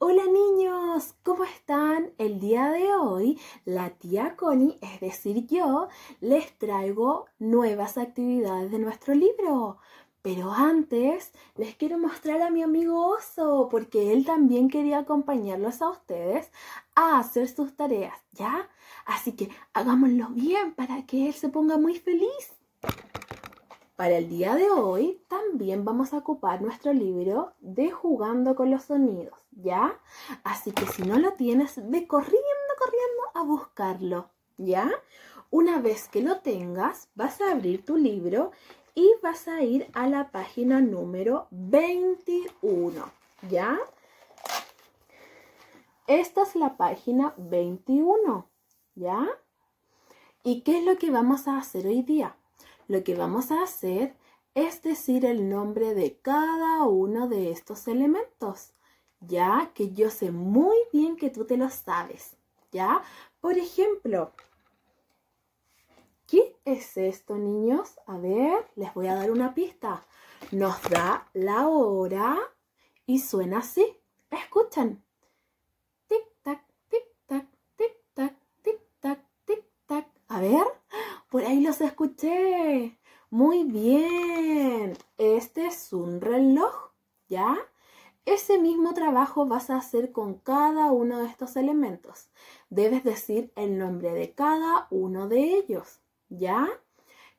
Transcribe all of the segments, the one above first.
Hola niños, ¿cómo están? El día de hoy la tía Connie, es decir yo, les traigo nuevas actividades de nuestro libro. Pero antes les quiero mostrar a mi amigo oso, porque él también quería acompañarlos a ustedes a hacer sus tareas, ¿ya? Así que hagámoslo bien para que él se ponga muy feliz. Para el día de hoy también vamos a ocupar nuestro libro de Jugando con los Sonidos, ¿ya? Así que si no lo tienes, ve corriendo, corriendo a buscarlo, ¿ya? Una vez que lo tengas, vas a abrir tu libro y vas a ir a la página número 21, ¿ya? Esta es la página 21, ¿ya? ¿Y qué es lo que vamos a hacer hoy día? lo que vamos a hacer es decir el nombre de cada uno de estos elementos, ya que yo sé muy bien que tú te lo sabes, ¿ya? Por ejemplo, ¿qué es esto, niños? A ver, les voy a dar una pista. Nos da la hora y suena así. ¿Escuchan? Por pues ahí los escuché. Muy bien. Este es un reloj, ¿ya? Ese mismo trabajo vas a hacer con cada uno de estos elementos. Debes decir el nombre de cada uno de ellos, ¿ya?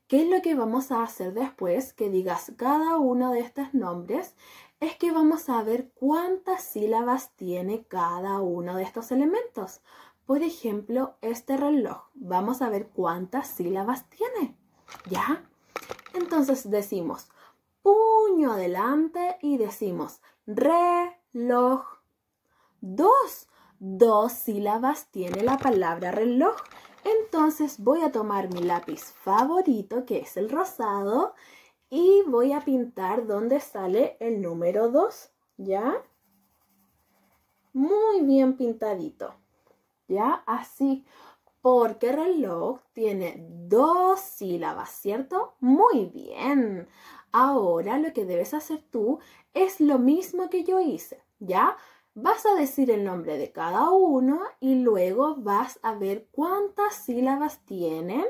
¿Qué es lo que vamos a hacer después que digas cada uno de estos nombres? Es que vamos a ver cuántas sílabas tiene cada uno de estos elementos. Por ejemplo, este reloj. Vamos a ver cuántas sílabas tiene. ¿Ya? Entonces decimos puño adelante y decimos reloj. Dos. Dos sílabas tiene la palabra reloj. Entonces voy a tomar mi lápiz favorito, que es el rosado, y voy a pintar donde sale el número 2, ¿ya? Muy bien pintadito. ¿ya? Así, porque reloj tiene dos sílabas, ¿cierto? Muy bien. Ahora lo que debes hacer tú es lo mismo que yo hice, ¿ya? Vas a decir el nombre de cada uno y luego vas a ver cuántas sílabas tienen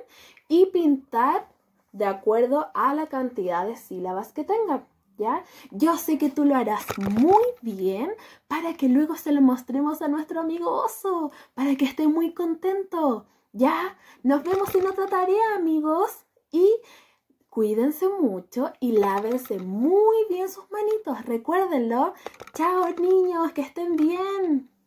y pintar de acuerdo a la cantidad de sílabas que tengan. ¿ya? Yo sé que tú lo harás muy bien para que luego se lo mostremos a nuestro amigo oso, para que esté muy contento, ¿ya? Nos vemos en otra tarea, amigos. Y cuídense mucho y lávense muy bien sus manitos. Recuérdenlo. Chao, niños, que estén bien.